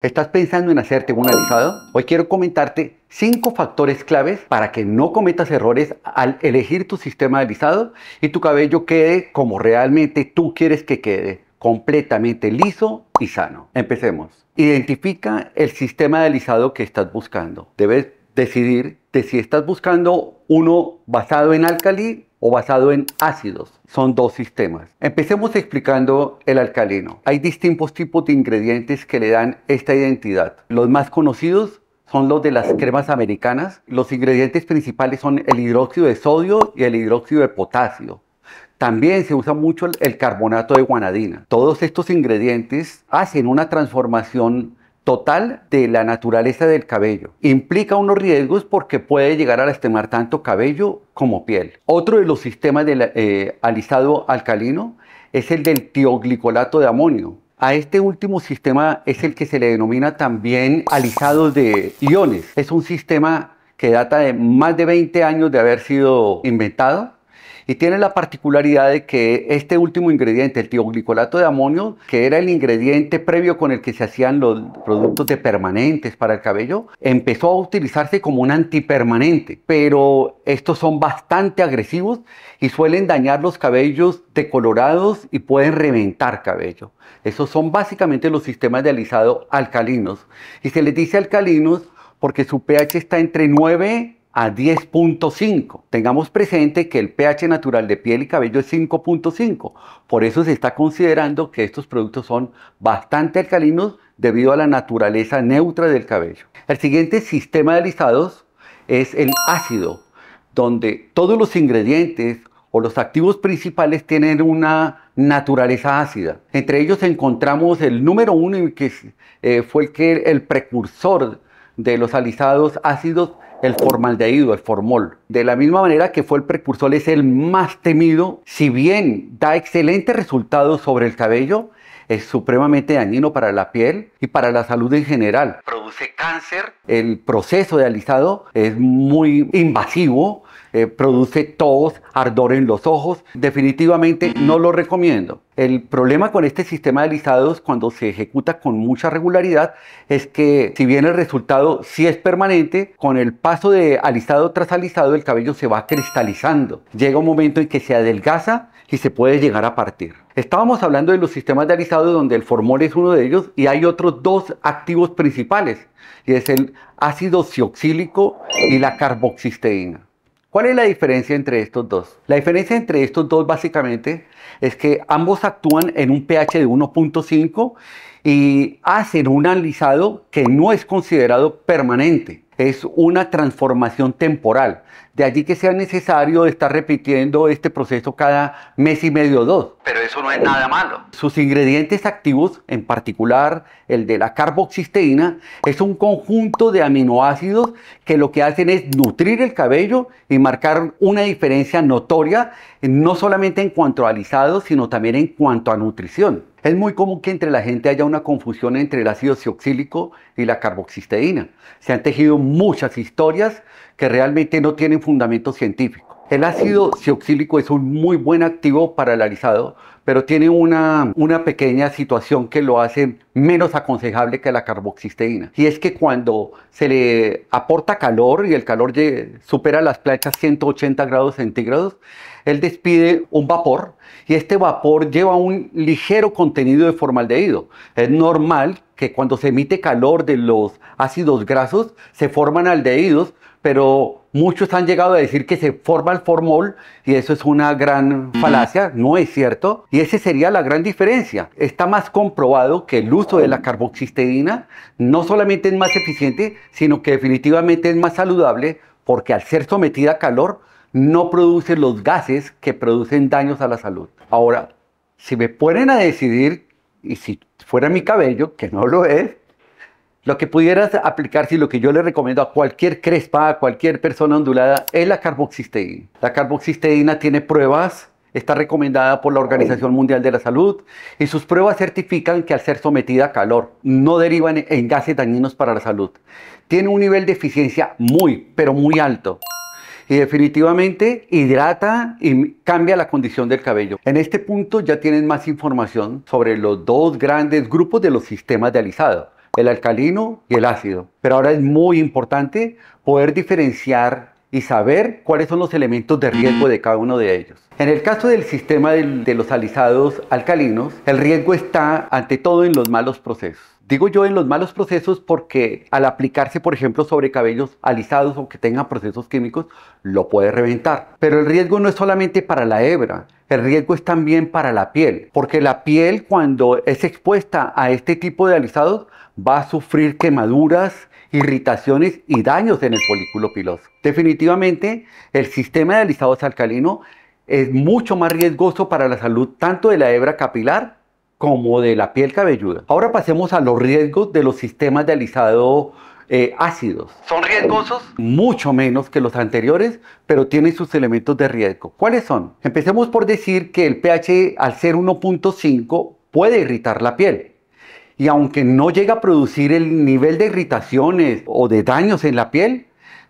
¿Estás pensando en hacerte un alisado? Hoy quiero comentarte 5 factores claves para que no cometas errores al elegir tu sistema de alisado y tu cabello quede como realmente tú quieres que quede, completamente liso y sano. Empecemos. Identifica el sistema de alisado que estás buscando. Debes decidir si estás buscando uno basado en alcalí o basado en ácidos. Son dos sistemas. Empecemos explicando el alcalino. Hay distintos tipos de ingredientes que le dan esta identidad. Los más conocidos son los de las cremas americanas. Los ingredientes principales son el hidróxido de sodio y el hidróxido de potasio. También se usa mucho el carbonato de guanadina. Todos estos ingredientes hacen una transformación total de la naturaleza del cabello. Implica unos riesgos porque puede llegar a lastimar tanto cabello como piel. Otro de los sistemas de eh, alisado alcalino es el del tioglicolato de amonio. A este último sistema es el que se le denomina también alisado de iones. Es un sistema que data de más de 20 años de haber sido inventado y tiene la particularidad de que este último ingrediente, el tioglicolato de amonio, que era el ingrediente previo con el que se hacían los productos de permanentes para el cabello, empezó a utilizarse como un antipermanente, pero estos son bastante agresivos y suelen dañar los cabellos decolorados y pueden reventar cabello. Esos son básicamente los sistemas de alisado alcalinos. Y se les dice alcalinos porque su pH está entre 9 a 10.5. Tengamos presente que el pH natural de piel y cabello es 5.5. Por eso se está considerando que estos productos son bastante alcalinos debido a la naturaleza neutra del cabello. El siguiente sistema de alisados es el ácido, donde todos los ingredientes o los activos principales tienen una naturaleza ácida. Entre ellos encontramos el número uno, que eh, fue el, que, el precursor de los alisados ácidos, el formaldehído, el formol. De la misma manera que fue el precursor, es el más temido, si bien da excelentes resultados sobre el cabello, es supremamente dañino para la piel y para la salud en general. Produce cáncer, el proceso de alisado es muy invasivo, eh, produce tos, ardor en los ojos. Definitivamente no lo recomiendo. El problema con este sistema de alisados cuando se ejecuta con mucha regularidad es que si bien el resultado sí es permanente, con el paso de alisado tras alisado el cabello se va cristalizando. Llega un momento en que se adelgaza y se puede llegar a partir. Estábamos hablando de los sistemas de alisados donde el formol es uno de ellos y hay otros dos activos principales y es el ácido cioxílico y la carboxisteína. ¿Cuál es la diferencia entre estos dos? La diferencia entre estos dos básicamente es que ambos actúan en un pH de 1.5 y hacen un alisado que no es considerado permanente es una transformación temporal. De allí que sea necesario estar repitiendo este proceso cada mes y medio o dos. Pero eso no es nada malo. Sus ingredientes activos, en particular el de la carboxisteína, es un conjunto de aminoácidos que lo que hacen es nutrir el cabello y marcar una diferencia notoria, no solamente en cuanto a alisado, sino también en cuanto a nutrición. Es muy común que entre la gente haya una confusión entre el ácido cioxílico y la carboxisteína. Se han tejido muchas historias que realmente no tienen fundamento científico. El ácido cioxílico es un muy buen activo para el alisado, pero tiene una, una pequeña situación que lo hace menos aconsejable que la carboxisteína. Y es que cuando se le aporta calor y el calor supera las planchas 180 grados centígrados, él despide un vapor y este vapor lleva un ligero contenido de formaldehído. Es normal que cuando se emite calor de los ácidos grasos se forman aldehídos, pero Muchos han llegado a decir que se forma el formol y eso es una gran falacia, no es cierto. Y esa sería la gran diferencia. Está más comprobado que el uso de la carboxisteína no solamente es más eficiente, sino que definitivamente es más saludable porque al ser sometida a calor no produce los gases que producen daños a la salud. Ahora, si me ponen a decidir, y si fuera mi cabello, que no lo es, lo que pudieras aplicar, si lo que yo le recomiendo a cualquier crespa, a cualquier persona ondulada, es la carboxisteína. La carboxisteína tiene pruebas, está recomendada por la Organización Mundial de la Salud y sus pruebas certifican que al ser sometida a calor no derivan en gases dañinos para la salud. Tiene un nivel de eficiencia muy, pero muy alto y definitivamente hidrata y cambia la condición del cabello. En este punto ya tienen más información sobre los dos grandes grupos de los sistemas de alisado el alcalino y el ácido. Pero ahora es muy importante poder diferenciar y saber cuáles son los elementos de riesgo de cada uno de ellos. En el caso del sistema de los alisados alcalinos, el riesgo está ante todo en los malos procesos. Digo yo en los malos procesos porque al aplicarse, por ejemplo, sobre cabellos alisados o que tengan procesos químicos, lo puede reventar. Pero el riesgo no es solamente para la hebra, el riesgo es también para la piel, porque la piel cuando es expuesta a este tipo de alisados va a sufrir quemaduras, irritaciones y daños en el folículo piloso. Definitivamente, el sistema de alisados alcalino es mucho más riesgoso para la salud tanto de la hebra capilar como de la piel cabelluda. Ahora pasemos a los riesgos de los sistemas de alisado eh, ácidos. ¿Son riesgosos? Mucho menos que los anteriores, pero tienen sus elementos de riesgo. ¿Cuáles son? Empecemos por decir que el pH al ser 1.5 puede irritar la piel. Y aunque no llega a producir el nivel de irritaciones o de daños en la piel,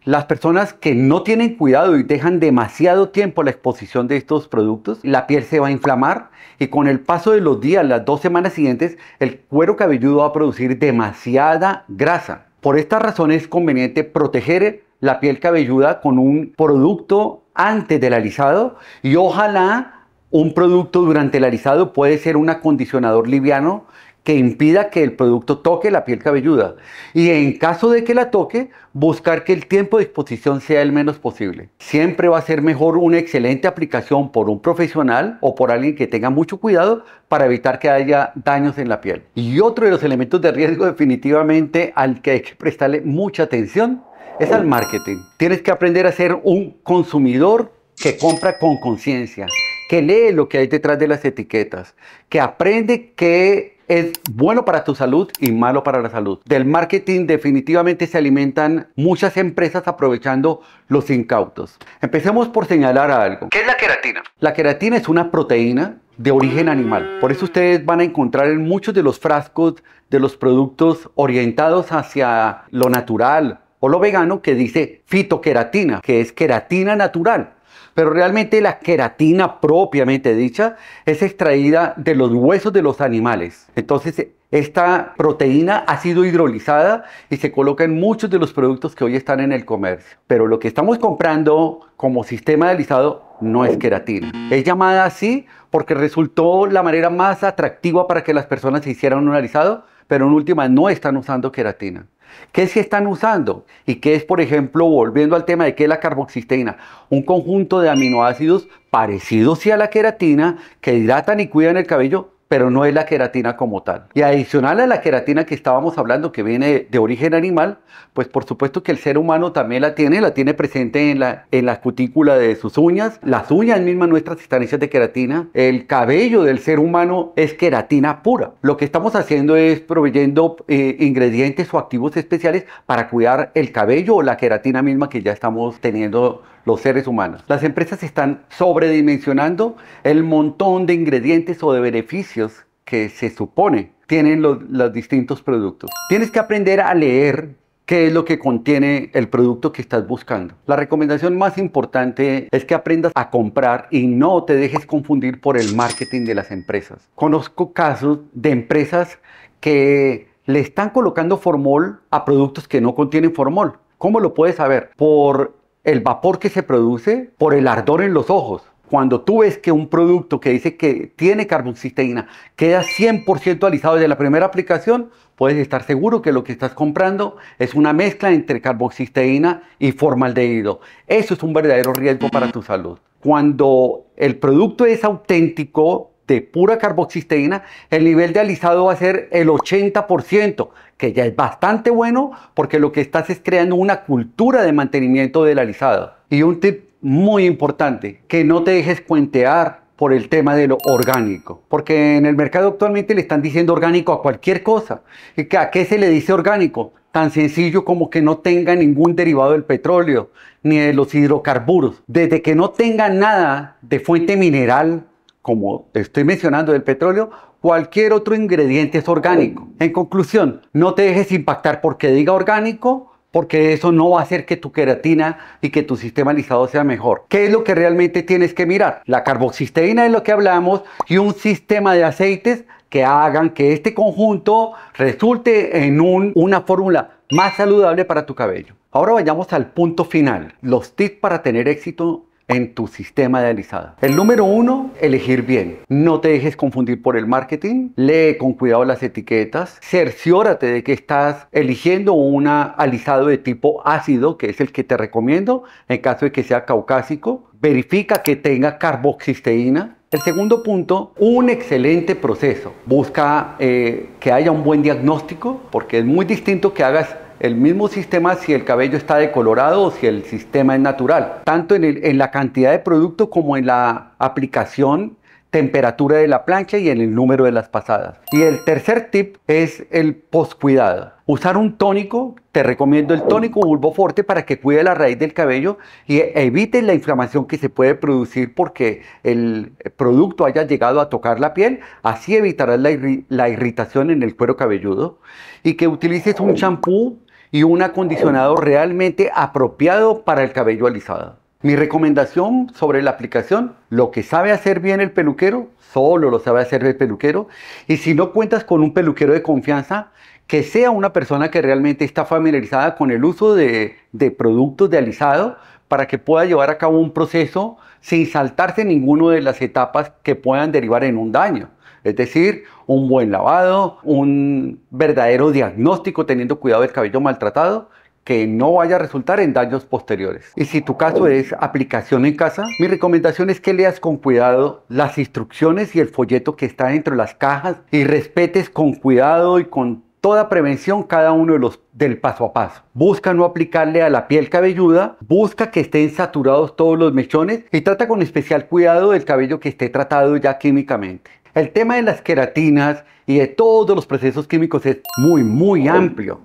las personas que no tienen cuidado y dejan demasiado tiempo la exposición de estos productos, la piel se va a inflamar y con el paso de los días, las dos semanas siguientes, el cuero cabelludo va a producir demasiada grasa. Por esta razón es conveniente proteger la piel cabelluda con un producto antes del alisado y ojalá un producto durante el alisado puede ser un acondicionador liviano que impida que el producto toque la piel cabelluda. Y en caso de que la toque, buscar que el tiempo de exposición sea el menos posible. Siempre va a ser mejor una excelente aplicación por un profesional o por alguien que tenga mucho cuidado para evitar que haya daños en la piel. Y otro de los elementos de riesgo definitivamente al que hay que prestarle mucha atención es al marketing. Tienes que aprender a ser un consumidor que compra con conciencia, que lee lo que hay detrás de las etiquetas, que aprende que es bueno para tu salud y malo para la salud. Del marketing definitivamente se alimentan muchas empresas aprovechando los incautos. Empecemos por señalar algo. ¿Qué es la queratina? La queratina es una proteína de origen animal. Por eso ustedes van a encontrar en muchos de los frascos de los productos orientados hacia lo natural o lo vegano que dice fitoqueratina, que es queratina natural pero realmente la queratina propiamente dicha es extraída de los huesos de los animales. Entonces, esta proteína ha sido hidrolizada y se coloca en muchos de los productos que hoy están en el comercio. Pero lo que estamos comprando como sistema de alisado no es queratina. Es llamada así porque resultó la manera más atractiva para que las personas se hicieran un alisado pero en última no están usando queratina. ¿Qué sí están usando? Y qué es, por ejemplo, volviendo al tema de qué es la carboxisteína, un conjunto de aminoácidos parecidos a la queratina que hidratan y cuidan el cabello, pero no es la queratina como tal. Y adicional a la queratina que estábamos hablando, que viene de origen animal, pues por supuesto que el ser humano también la tiene, la tiene presente en la, en cutícula de sus uñas, las uñas mismas nuestras están hechas de queratina, el cabello del ser humano es queratina pura. Lo que estamos haciendo es proveyendo eh, ingredientes o activos especiales para cuidar el cabello o la queratina misma que ya estamos teniendo los seres humanos. Las empresas están sobredimensionando el montón de ingredientes o de beneficios que se supone tienen los, distintos productos. Tienes que aprender a leer qué es lo que contiene el producto que estás buscando. La recomendación más importante es que aprendas a comprar y no te dejes confundir por el marketing de las empresas. Conozco casos de empresas que le están colocando formol a productos que no contienen formol. ¿Cómo lo puedes saber? Por el vapor que se produce por el ardor en los ojos. Cuando tú ves que un producto que dice que tiene carboxisteína queda 100% alisado desde la primera aplicación, puedes estar seguro que lo que estás comprando es una mezcla entre carboxisteína y formaldehído. Eso es un verdadero riesgo para tu salud. Cuando el producto es auténtico, de pura carboxisteína, el nivel de alisado va a ser el 80%, que ya es bastante bueno porque lo que estás es creando una cultura de mantenimiento del alisado. Y un tip muy importante, que no te dejes cuentear por el tema de lo orgánico, porque en el mercado actualmente le están diciendo orgánico a cualquier cosa. ¿Y ¿A qué se le dice orgánico? Tan sencillo como que no tenga ningún derivado del petróleo ni de los hidrocarburos. Desde que no tenga nada de fuente mineral como estoy mencionando del petróleo, cualquier otro ingrediente es orgánico. Oh. En conclusión, no te dejes impactar porque diga orgánico, porque eso no va a hacer que tu queratina y que tu sistema alisado sea mejor. ¿Qué es lo que realmente tienes que mirar? La carboxisteína es lo que hablamos y un sistema de aceites que hagan que este conjunto resulte en una fórmula más saludable para tu cabello. Ahora vayamos al punto final, los tips para tener éxito en tu sistema de alisada. El número uno, elegir bien. No te dejes confundir por el marketing. Lee con cuidado las etiquetas. Cerciórate de que estás eligiendo un alisado de tipo ácido, que es el que te recomiendo en caso de que sea caucásico. Verifica que tenga carboxisteína. El segundo punto, un excelente proceso. Busca eh, que haya un buen diagnóstico, porque es muy distinto que hagas el mismo sistema si el cabello está decolorado o si el sistema es natural, tanto en, la cantidad de producto como en la aplicación temperatura de la plancha y en el número de las pasadas. Y el tercer tip es el poscuidado. Usar un tónico, te recomiendo el tónico bulbo bulboforte para que cuide la raíz del cabello y evite la inflamación que se puede producir porque el producto haya llegado a tocar la piel, así evitarás la, la irritación en el cuero cabelludo. Y que utilices un champú y un acondicionador realmente apropiado para el cabello alisado. Mi recomendación sobre la aplicación, lo que sabe hacer bien el peluquero, solo lo sabe hacer el peluquero, y si no cuentas con un peluquero de confianza, que sea una persona que realmente está familiarizada con el uso de, de productos de alisado para que pueda llevar a cabo un proceso sin saltarse ninguna de las etapas que puedan derivar en un daño. Es decir, un buen lavado, un verdadero diagnóstico teniendo cuidado del cabello maltratado que no vaya a resultar en daños posteriores. Y si tu caso oh. es aplicación en casa, mi recomendación es que leas con cuidado las instrucciones y el folleto que está dentro de las cajas y respetes con cuidado y con toda prevención cada uno de los del paso a paso. Busca no aplicarle a la piel cabelluda, busca que estén saturados todos los mechones y trata con especial cuidado del cabello que esté tratado ya químicamente. El tema de las queratinas y de todos los procesos químicos es muy, muy amplio.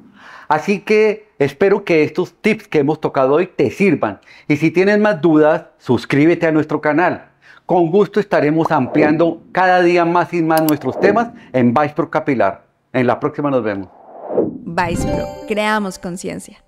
Así que espero que estos tips que hemos tocado hoy te sirvan. Y si tienes más dudas, suscríbete a nuestro canal. Con gusto estaremos ampliando cada día más y más nuestros temas en Pro Capilar. En la próxima nos vemos. Pro. creamos conciencia.